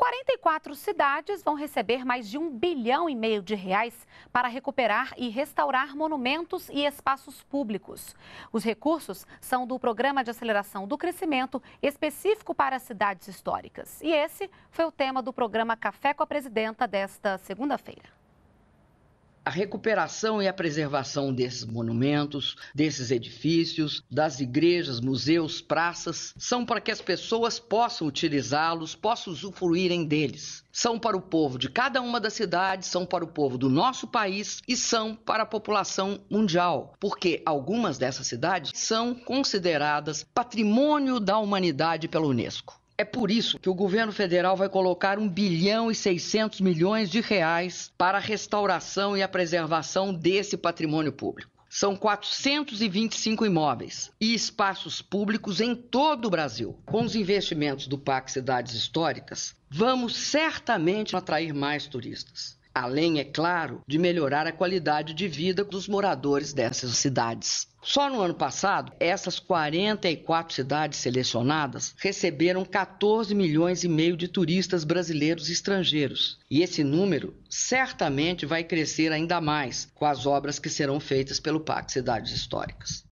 44 cidades vão receber mais de um bilhão e meio de reais para recuperar e restaurar monumentos e espaços públicos. Os recursos são do Programa de Aceleração do Crescimento, específico para cidades históricas. E esse foi o tema do programa Café com a Presidenta desta segunda-feira a recuperação e a preservação desses monumentos, desses edifícios, das igrejas, museus, praças, são para que as pessoas possam utilizá-los, possam usufruírem deles. São para o povo de cada uma das cidades, são para o povo do nosso país e são para a população mundial, porque algumas dessas cidades são consideradas patrimônio da humanidade pela Unesco. É por isso que o governo federal vai colocar 1 bilhão e 600 milhões de reais para a restauração e a preservação desse patrimônio público. São 425 imóveis e espaços públicos em todo o Brasil. Com os investimentos do PAC Cidades Históricas, vamos certamente atrair mais turistas além, é claro, de melhorar a qualidade de vida dos moradores dessas cidades. Só no ano passado, essas 44 cidades selecionadas receberam 14 milhões e meio de turistas brasileiros e estrangeiros. E esse número certamente vai crescer ainda mais com as obras que serão feitas pelo Parque Cidades Históricas.